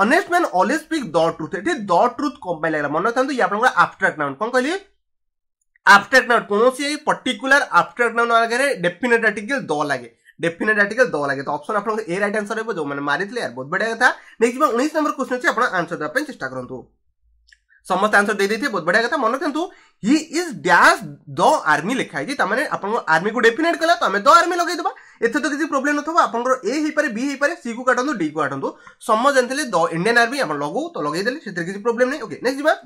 honest man always speak the truth ଏଠି ଦ ଟ୍ରୁଥ କ'ଣ ପାଇଁ ଲାଗିଲା ମନେ ରଖନ୍ତୁ ଇଏ ଆପଣଙ୍କର ଆବଷ୍ଟ୍ରାକ୍ଟ ନାଉନ୍ କ'ଣ କହିଲି ଆବଷ୍ଟ୍ରାକ୍ଟ ନାଉନ୍ କୌଣସି ପର୍ଟିକୁଲାର ଆବଷ୍ଟ୍ରାକ୍ଟ ନାଉନ୍ ଆଗରେ ଡେଫିନେଟ୍ ଆର୍ଟିକଲ୍ ଦ ଲାଗେ डेफिनेट आर्टिकल द लगे तो ऑप्शन आपको ए रईट आंसर हो जो मैंने मारी यार बहुत बढ़िया था नेक्स्ट उन्नीस नंबर क्वेश्चन अच्छे आप आंसर देने चेस्ट करूँ ସମସ୍ତେ ଆନ୍ସର ଦେଇଦେଇଥିବେ ବହୁତ ବଢିଆ କଥା ମନେ ରଖନ୍ତୁ he is dash the army ଲେଖା ହେଇଛି ତାମାନେ ଆପଣଙ୍କ ଆର୍ମିକୁ ଡେଫିନେଟ୍ କଲା ତ ଆମେ ଦ ଆର୍ମି ଲଗେଇଦେବା ଏଥିରେ ତ କିଛି ପ୍ରୋବ୍ଲେମ୍ ନଥିବ ଆପଣଙ୍କର ଏ ହେଇପାରେ ବି ହେଇପାରେ ସି କୁ କାଟନ୍ତୁ ଡି କୁ କାଟନ୍ତୁ ସମସ୍ତେ ଜାଣିଥିଲେ ଦ ଇଣ୍ଡିଆନ୍ ଆର୍ମି ଆପଣ ଲଗଉ ତ ଲଗେଇଦେଲେ ସେଥିରେ କିଛି ପ୍ରୋବ୍ଲେମ୍ ନାହିଁ ଓକେ ନେକ୍ସଟ ଯିବା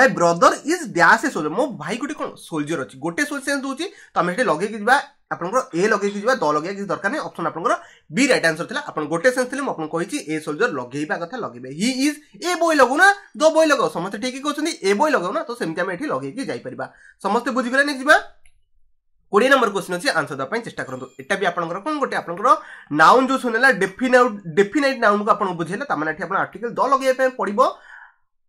my brother is dash a soldier ମୋ ଭାଇ ଗୋଟେ କ'ଣ ସୋଲଜର ଅଛି ଗୋଟେ ସୋଲଜର ସେନ୍ସ ଦେଉଛି ତ ଆମେ ସେଠି ଲଗେଇକି ଯିବା ଆପଣଙ୍କର ଏ ଲଗେଇକି ଯିବା ଦ ଲଗେଇବା କିଛି ଦରକାର ନାହିଁ ଅପସନ୍ ଆପଣଙ୍କର ବି ରାଇଟ୍ ଆନ୍ସର୍ ଥିଲା ଆପଣ ଗୋଟେ ସେନ୍ସ ଥିଲେ ମୁଁ ଆପଣଙ୍କୁ କହିଛି ଏ ସୋଲଜର ଲଗେଇବା କଥା ଲଗେଇବେ ହି ଇଜ୍ ଏ ବହି ଲଗାଉନା ଦ ବହି ଲଗାଅ ସମସ୍ତେ ଠିକ୍ କହୁଛନ୍ତି ଏ ବହି ଲଗାଉନା ତ ସେମିତି ଆମେ ଏଠି ଲଗେଇକି ଯାଇପାରିବା ସମସ୍ତେ ବୁଝିଗଲେନି ଯିବା কোড়িয়ে নম্বর কোশ্চিন অছি আনসর দেওয়া চেষ্টা করতো এটা বি আপনার কোণ গোটে আপনার নাউন যে শুনেলা ডেফিনাউট ডেফিনাইট নাউন কু আপনার বুঝেলা তার মানে এটি আপনার আর্টিকল দ লগাইয়া পড়ব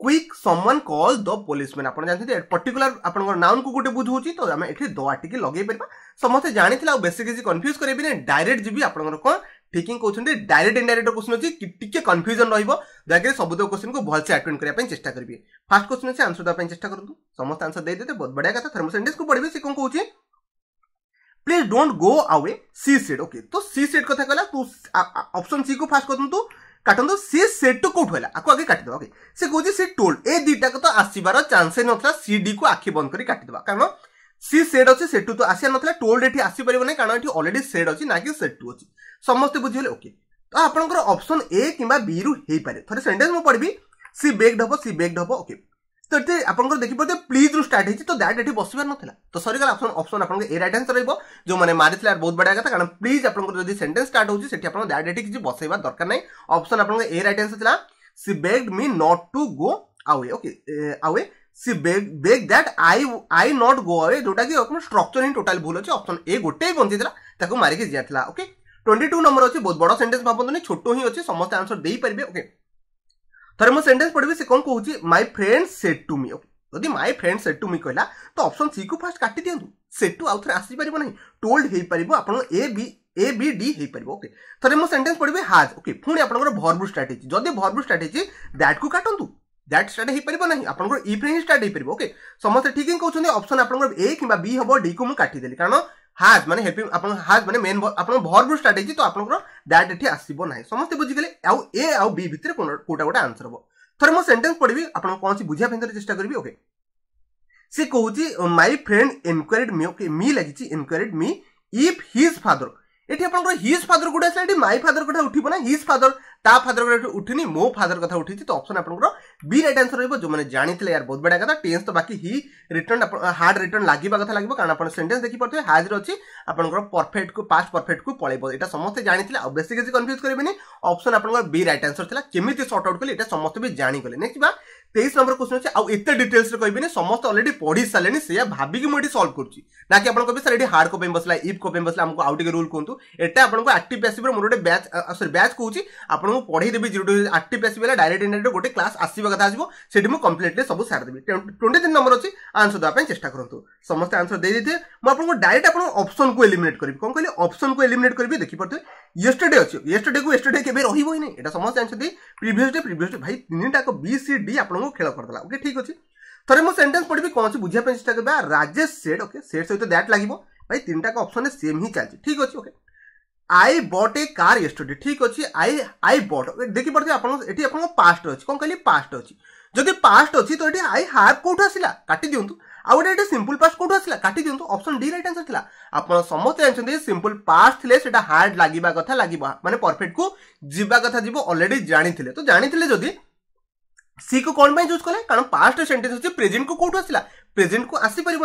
quick someone call the policeman ଆପଣ ଜାଣିଛନ୍ତି ପର୍ଟିକୁଲାର ଆପଣଙ୍କର ନାଉନକୁ ଗୋଟେ ବୁଝଉଛି ତ ଆମେ ଏଠି ଦ ଆଟିକି ଲଗେଇ ପାରିବା ସମସ୍ତେ ଜାଣିଥିଲେ ଆଉ ବେଶୀ କିଛି କନଫ୍ୟୁଜ କରେଇବିନି ଡାଇରେକ୍ଟ ଯିବି ଆପଣଙ୍କର କ'ଣ ଠିକିଂ କହୁଛନ୍ତି ଡାଇରେକ୍ଟ ଇଣ୍ଡାଇରେକ୍ଟ କୋଶ୍ଚିନ୍ ଅଛି ଟିକେ କନଫ୍ୟୁଜନ ରହିବ ଯାହାକି ସବୁତକ କୋଶ୍ଚିନ୍କୁ ଭଲସେ ଆଟେଣ୍ଡ କରିବା ପାଇଁ ଚେଷ୍ଟା କରିବି ଫାର୍ଷ୍ଟ କୋଶ୍ଚିନ୍ ଅଛି ଆନ୍ସର ଦେବା ପାଇଁ ଚେଷ୍ଟା କରନ୍ତୁ ସମସ୍ତେ ଆନ୍ସର ଦେଇଦେବେ ବହୁତ ବଢ଼ିଆ କଥା ଥର୍ମୋସେଣ୍ଡିସ୍କୁ ପଢ଼ିବେ ସେ କ'ଣ କହୁଛି please don't go away she said okay ତ ସି ସେଡ୍ କଥା କହିଲା ତୁ ଅପସନ୍ ସି କୁ ଫାର୍ଷ୍ଟ କରନ୍ତୁ କାଟନ୍ତୁ ସିଏ ସେଟ୍ଟୁ କେଉଁଠୁ ହେଲା ଆକୁ ଆଗେ କାଟିଦେବା ଓକେ ସେ କହୁଛି ସେ ଟୋଲ୍ ଏ ଦୁଇଟାକ ତ ଆସିବାର ଚାନ୍ସ ହେଇ ନଥିଲା ସି ଡିକୁ ଆଖି ବନ୍ଦ କରି କାଟିଦେବା କାରଣ ସି ସେଡ୍ ଅଛି ସେଠୁ ତ ଆସିବା ନଥିଲା ଟୋଲ୍ଡ ଏଠି ଆସିପାରିବ ନାହିଁ କାରଣ ଏଠି ଅଲରେଡ଼ି ସେଡ୍ ଅଛି ନା କି ସେଟ୍ ଟୁ ଅଛି ସମସ୍ତେ ବୁଝିଗଲେ ଓକେ ତ ଆପଣଙ୍କର ଅପସନ୍ ଏ କିମ୍ବା ବିରୁ ହେଇପାରେ ଥରେ ସେଣ୍ଟେନ୍ସ ମୁଁ ପଢ଼ିବି ସି ବେଗ୍ ହେବ ସି ବେଗ୍ଡ ହେବ ଓକେ ତ ଏଠି ଆପଣଙ୍କର ଦେଖିପାରୁଥିବେ ପ୍ଲିଜ୍ରୁ ଷ୍ଟାର୍ଟ ହେଇଛି ତ ଦ୍ୟାଟ୍ ଏଠି ବସିବାର ନଥିଲା ତ ସରିଗଲା ଅପସନ୍ ଅପସନ୍ ଆପଣଙ୍କ ଏ ରାଇଟ୍ ଆନ୍ସର୍ ରହିବ ଯେଉଁମାନେ ମାରିଥିଲେ ବହୁତ ବଢ଼ିଆ କଥା କାରଣ ପ୍ଲିଜ୍ ଆପଣଙ୍କର ଯଦି ସେଣ୍ଟେନ୍ସ ଷ୍ଟାର୍ଟ ହେଉଛି ସେଠି ଆପଣ ଦ୍ୟାଟ୍ ଏଠି କିଛି ବସେଇବା ଦରକାର ନାହିଁ ଅପସନ୍ ଆପଣଙ୍କ ଏ ରାଇଟ୍ ଆନ୍ସର୍ ଥିଲା she begged me not to go away okay away she beg that I I not go away ଯେଉଁଟାକି ଷ୍ଟ୍ରକ୍ଚର ହିଁ ଟୋଟାଲି ଭୁଲ ଅଛି ଅପସନ୍ ଏ ଗୋଟେ ହିଁ ବଞ୍ଚିଥିଲା ତାକୁ ମାରିକି ଯିବାର ଥିଲା ଓକେ ଟ୍ୱେଣ୍ଟି ଟୁ ନମ୍ବର ଅଛି ବହୁତ ବଡ଼ ସେଣ୍ଟେନ୍ସ ଭାବନ୍ତୁନି ଛୋଟ ହିଁ ଅଛି ସମସ୍ତେ ଆନ୍ସର୍ ଦେଇପାରିବେ ଓକେ ଥରେ ମୁଁ ସେଣ୍ଟେନ୍ସ ପଢ଼ିବି ସେ କ'ଣ କହୁଛି ମାଇ ଫ୍ରେଣ୍ଡ ସେଟ୍ ଟୁ ମି ଯଦି ମାଇ ଫ୍ରେଣ୍ଡ ସେଟ୍ ଟୁ ମି କହିଲା ତ ଅପସନ୍ ସିକୁ ଫାଷ୍ଟ କାଟି ଦିଅନ୍ତୁ ସେଟ୍ ଟୁ ଆଉ ଥରେ ଆସିପାରିବ ନାହିଁ ଟୋଲ୍ଡ ହେଇପାରିବ ଆପଣ ଏ ବି ଏ ବି ଡି ହେଇପାରିବ ଓକେ ଥରେ ମୁଁ ସେଣ୍ଟେନ୍ସ ପଢ଼ିବି ହାଜ୍ ଓକେ ପୁଣି ଆପଣଙ୍କର ଭର୍ବୁ ଷ୍ଟାର୍ଟ ହେଇଛି ଯଦି ଭର୍ବୁ ଷ୍ଟାର୍ଟ ହେଇଛି ଦ୍ୟାଟ୍କୁ କାଟନ୍ତୁ ଦ୍ୟାଟ୍ ଷ୍ଟାର୍ଟ ହେଇପାରିବ ନାହିଁ ଆପଣଙ୍କର ଇଫ୍ ହିଁ ଷ୍ଟାର୍ଟ ହେଇପାରିବ ଓକେ ସମସ୍ତେ ଠିକ୍ ହିଁ କହୁଛନ୍ତି ଅପସନ୍ ଆପଣଙ୍କର ଏ କିମ୍ବା ବି ହେବ ଡିକୁ ମୁଁ କାଟିଦେଲି କାରଣ ହାଜ୍ ମାନେ ହେଲ୍ପିଂ ଆପଣ ହାଜ୍ ମାନେ ମେନ୍ ଆପଣଙ୍କ ଭର୍ବରୁ ଷ୍ଟାର୍ଟ ହେଇଛି ତ ଆପଣଙ୍କର ଦ୍ୟାଟ୍ ଏଠି ଆସିବ ନାହିଁ ସମସ୍ତେ ବୁଝିଗଲେ ଆଉ ଏ ଆଉ ବି ଭିତରେ କୋଉଟା ଗୋଟେ ଆନ୍ସର ହବ ଥରେ ମୁଁ ସେଣ୍ଟେନ୍ସ ପଢ଼ିବି ଆପଣ କ'ଣ ଅଛି ବୁଝିବା ପାଇଁ ଚେଷ୍ଟା କରିବି ଓକେ ସେ କହୁଛି ମାଇ ଫ୍ରେଣ୍ଡ ଏନକ୍ୱାରିଡ୍ ମି ଓକେ ମି ଲାଗିଛି ଏନକ୍ୱାରିଡ୍ ମି ଇଫ୍ ହିଜ୍ ଫାଦର ଏଠି ଆପଣଙ୍କର ହିଜ୍ ଫାଦର ଗୋଟେ ଆସିଲା ଏଠି ମାଇ ଫାଦର କଥା ଉଠିବ ନା ହିଜ୍ ଫାଦର ତା ଫାଦର କଥା ଉଠିନି ମୋ ଫାଦର କଥା ଉଠିଛି ତ ଅପସନ୍ ଆପଣଙ୍କର ବି ରାଇଟ୍ ଆନ୍ସର ରହିବ ଯେଉଁମାନେ ଜାଣିଥିଲେ ୟାର ବହୁତ ବଢ଼ିଆ କଥା ଟେନ୍ସ ତ ବାକି ହି ରିଟର୍ନ ହାର୍ଡ ରିଟର୍ନ ଲାଗିବା କଥା ଲାଗିବ କାରଣ ଆପଣ ସେଣ୍ଟେନ୍ସ ଦେଖିପାରୁଥିବେ ହାଜରେ ଅଛି ଆପଣଙ୍କର ପରଫେକ୍ଟକୁ ପାଷ୍ଟ ପରଫେକ୍ଟକୁ ପଳେଇବ ଏଇଟା ସମସ୍ତେ ଜାଣିଥିଲେ ଆଉ ବେଶୀ କିଛି କନଫ୍ୟୁଜ୍ କରିବେନି ଅପସନ୍ ଆପଣଙ୍କର ବି ରାଇଟ୍ ଆନ୍ସର ଥିଲା କେମିତି ସର୍ଟ ଆଉଟ୍ କଲେ ଏଇଟା ସମସ୍ତେ ବି ଜାଣିଗଲେ ନେକ୍ସଟ ବା তেইশ নম্বর কোশ্চিন হচ্ছে আউ এতে ডিটেলস কহবিনি সমস্ত অলরেডি পড়ি সারে সেয়া ভাবিকি মু এটি সলভ করছি না কি আপনার কবে স্যার এটি হার্ড কোপাই বসলা ইফ কোপাই বসলা আমাকে আউ টিকে রুল কুহতু এটা আপনার আক্টিভ প্যাসিভ্র মোটর গোটে ব্যাচ সরি ব্যাচ কুচি আপনার পড়াই দেবি জিরো টু প্যাসিভ হলে ডাইরেক্ট ইন্টারনেট গোটে ক্লাস আসবে কথা আসবে সেটি কমপ্লিটলি সব সারি দেবি টোয়েন্টি তিন নম্বর অছি আনসর দেওয়া চেষ্টা করতু সমস্ত আনসর দিয়ে দিয়ে মু আপনার ডাইরেক্ট আপনার অপশন কু এলিমিনেট করি কম কে অপশন কু এলিমিনেট করবি পড়তে ইয়েস্টরডে অছি ইয়েস্টরডে কু ইয়েস্টরডে কেবে রহব হি না এটা সমস্ত জানিছন্তি প্রিভিয়াস ডে প্রিভিয়াস ডে ভাই তিনটাক বি সি ডি আপনার ଆପଣଙ୍କୁ ଖେଳ କରିଦେଲା ଓକେ ଠିକ୍ ଅଛି ଥରେ ମୁଁ ସେଣ୍ଟେନ୍ସ ପଢ଼ିବି କ'ଣ ଅଛି ବୁଝିବା ପାଇଁ ଚେଷ୍ଟା କରିବା ରାଜେଶ ସେଟ୍ ଓକେ ସେଟ୍ ସହିତ ଦ୍ୟାଟ୍ ଲାଗିବ ଭାଇ ତିନିଟାକ ଅପସନ୍ରେ ସେମ୍ ହିଁ ଚାଲିଛି ଠିକ୍ ଅଛି ଓକେ আই বট এ কার ইয়েস্টরডে ঠিক আছে আই আই বট দেখিপারে আপনার এটি আপনার পাস্ট অছি কম কহিলি পাস্ট অছি যদি পাস্ট অছি তো এটি আই হ্যাভ কোটু আসিলা কাটি দিও আউ গোটে এটি সিম্পল পাস্ট কোটু আসিলা কাটি দিও অপশন ডি রাইট আনসর লা আপনার সমস্তে জানি সিম্পল পাস্ট লে সেটা হার্ড লাগবা কথা লাগবা মানে পরফেক্ট কু যা কথা যাব অলরেডি জাঁথিলে তো জাঁথিলে যদি सी को कौन यूज कले कारण पास्ट सेन्टेन्स अच्छे प्रेजेन्ट को कौटू आसला प्रेजेन्ट को आसीपार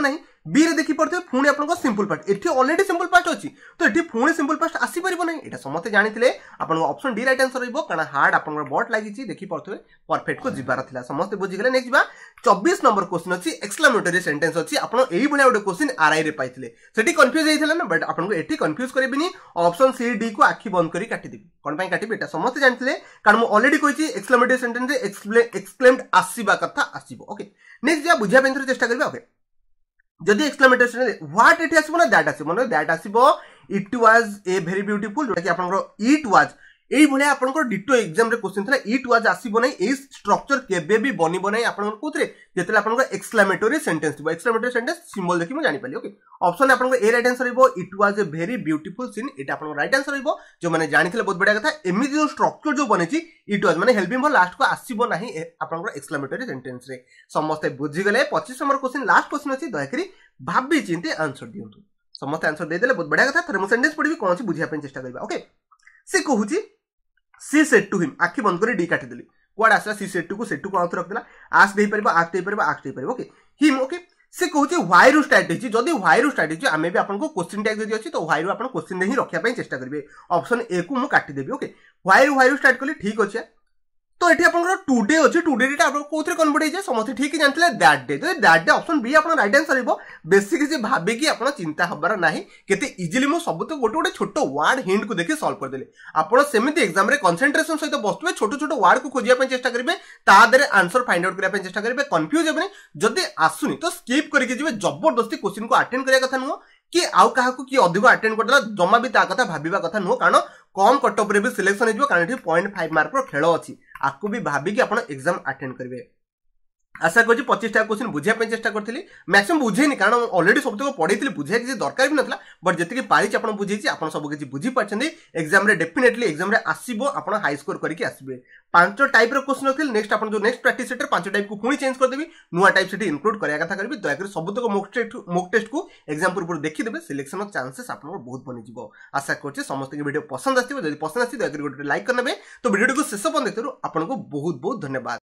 বিরে দেখিপারে পুঁ আপনার সিম্পল পার্ট এটি অলরেডি সিম্পল পার্ট অছি তো এটি পুঁ সিম্পল পার্ট আসিপার না এটা সমস্তে জাঁলে আপনার অপশন ডি রাইট আনসর রহব কারণ হার্ড আপনার বট লাগিছি দেখিপারে পরফেক্ট কু যার লা সমস্তে বুঝিগলে নেক্সট যা চবিশ নম্বর কোশ্চিন অছি এক্সপ্লামেটরি সেন্টেন্স অছি আপনার এইভাবে গোটে কোশ্চিন আরআইরে পাইলে সেটি কনফ্ୟୁଜ୍ ହେଇଥିଲା ନା ବଟ୍ ଆପଣଙ୍କୁ ଏଠି କନଫ୍ୟୁଜ୍ କରିବିନି ଅପସନ୍ ସି ଡି କୁ ଆଖି ବନ୍ଦ କରି କାଟିଦେବି କ'ଣ ପାଇଁ କାଟିବି ଏଟା ସମସ୍ତେ ଜାଣିଥିଲେ କାରଣ ମୁଁ ଅଲରେଡି କହିଛି ଏକ୍ସପ୍ଲାମେଟେରୀ ସେଣ୍ଟେନ୍ସରେ ଏକ୍ସପ୍ଲେମ୍ଡ ଆସିବା କଥା ଆସିବ ଓକେ ନେକ୍ସଟ ଯାହା ବୁଝିବା ପାଇଁ ଚେଷ୍ଟା କରିବା ଓକେ যদি এক্সক্লামেটেসন হোয়াট ଏଠି ଆସିବ ନା ଦ୍ୟାଟ୍ ଆସିବ ମାନେ ଦ୍ୟାଟ୍ ଆସିବ it was a very beautiful ଯେଉଁଟାକି ଆପଣଙ୍କର ଇଟ୍ ୱାଜ୍ এইভাবে আপনার ডিটো এক্সামে কোশ্চিন লা ইট ওয়াজ আসব না এই স্ট্রকচর কেবে বি বনব না আপনার কোথায় যেত আপনার এক্সক্লামেটোরি সেটেন্স থাকবে এক্সক্লামেটোরি সেটেন্স সিম্বল দেখি জাঁপারি ওকে অপশন আপনার এ রাইট আনসর হব it was a very beautiful scene এটা আপনার রাইট আনসর হব যে জাঁথিলে বহুত বড়িয়া কথা এমনি যে স্ট্রকচর যে বনেছি ইট ওয়াজ মানে হেল্পিং ভর লাস্টক আসব না আপনার এক্সক্লামেটোরি সেটেন্সে সমস্তে বুঝিগলে পঁচিশ নম্বর কোশ্চিন লাস্ট কোশ্চিন অছি দয়াকরি ভাবি চিন্তি আনসর দিও সমস্ত আনসর দিয়ে দেলে বহুত বড়িয়া কথা থাকে সেটেন্স পড়বি কোণ বুঝিয়া চেষ্টা করা ওকে ସେ କହୁଛି ସି ସେଟ୍ ଟୁ ହିମ୍ ଆଖି ବନ୍ଦ କରି ଡି କାଟିଦେଲି କୁଆଡ଼େ ଆସିଲା ସି ସେଟ୍ ଟୁକୁ ସେଟ୍କୁ ଆଉଥରେ ରଖିଦେଲା ଆକ୍ସ ଦେଇପାରିବ ଆକ୍ସ ଦେଇପାରିବ ଆକ୍ସ ଦେଇପାରିବ ଓକେ ହିମ୍ ଓକେ ସେ କହୁଛି ହ୍ୱାଇରୁ ଷ୍ଟାର୍ଟ ହେଇଛି ଯଦି ହ୍ୱାଇରୁ ଷ୍ଟାର୍ଟ ହେଇଛି ଆମେ ବି ଆପଣଙ୍କୁ କୋଶ୍ଚିନ୍ ଟ୍ୟାଗ୍ ଯଦି ଅଛି ତ ୱାଇରୁ ଆପଣ କୋଶ୍ଚିନ୍ରେ ହିଁ ରଖିବା ପାଇଁ ଚେଷ୍ଟା କରିବେ ଅପସନ୍ ଏକୁ ମୁଁ କାଟିଦେବି ଓକେ ହ୍ୱାଇରୁ ହ୍ୱାଇରୁ ଷ୍ଟାର୍ଟ କଲି ଠିକ୍ ଅଛି তো এটি আপনার টু ডে অছে টু ডে ডেটা আপনার কোথায় কনভর্ট হয়েছে সমস্ত ঠিক জাঁলে দ্যাট ডে যদি দ্যাট ডে অপশন বি আপনার রাইট আনসর হব বেশি কিছু ভাবিকি আপনার চিন্তা হবার না কেতে ইজিলি মু সবুত গোটে গোটে ছোট ওয়ার্ড হিন্ট কু দেখি সলভ করেদেলি আপনার সেমিতি এক্সামে কনসেন্ট্রেসন সহ বসুবে ছোট ছোট ওয়ার্ড কু খোঁজা চেষ্টা করবে তা দেহে আনসর ফাইন্ড আউট করা চেষ্টা করবে কনফ্ୟୁଜ୍ ହେବେନି ଯଦି ଆସୁନି ତ ସ୍କିପ୍ କରିକି ଯିବେ ଜବରଦସ୍ତି କୋଶ୍ଚିନ୍କୁ ଆଟେଣ୍ଡ କରିବା କଥା ନୁହଁ କି ଆଉ କାହାକୁ କିଏ ଅଧିକ ଆଟେଣ୍ଡ କରିଦେଲା ଜମା ବି ତା କଥା ଭାବିବା କଥା ନୁହଁ କାରଣ କମ୍ କଟ୍ ଅଫ୍ରେ ବି ସିଲେକ୍ସନ୍ ହେଇଯିବ କାରଣ ଏଠି ପଏଣ୍ଟ ଫାଇଭ୍ ମାର୍କର ଖେଳ ଅଛି ଆକୁ ବି ଭାବିକି ଆପଣ ଏକ୍ଜାମ୍ ଆଟେଣ୍ଡ କରିବେ আশা করছি পঁচিশটা কোশ্চিন বুঝিয়া চেষ্টা করি ম্যাক্সিমম বুঝেনি কারণ অলরেডি সবুক পড়াইলি বুঝে কিছু দরকার বি নথিলা বট যেত পারিছি আপনার বুঝেছি আপনার সব কিছু বুঝিপারছেন এক্সামে ডেফিনেটলি এক্সামে আসব আপনার হাইস্কোর করি আসবে পাঁচ টাইপর কোশ্চিন রয়েছে নেক্সট আপনার যে নেক্সট প্র্যাকটিস সেটে পাঁচ টাইপকে পুঁ চেঞ্জ করেদেবি নূয়া টাইপ সেটি ইনক্লুড করা কথা করবি দয়াকরি সবুক মোক টেস্ট মোক টেস্টকু এক্সাম পূর্ব দেখিদেবে সিলেকশনর চান্সেস আপনার বহুত বনিযোগ আশা করছি সমস্ত ভিডিও পসন্দ আসবে যদি পসন্দ আসি দয়াকরি গোটে লাইক করে নেবে তো ভিডিওটি শেষ পর্যন্ত দেখুন আপনার বহুত বহুত ধন্যবাদ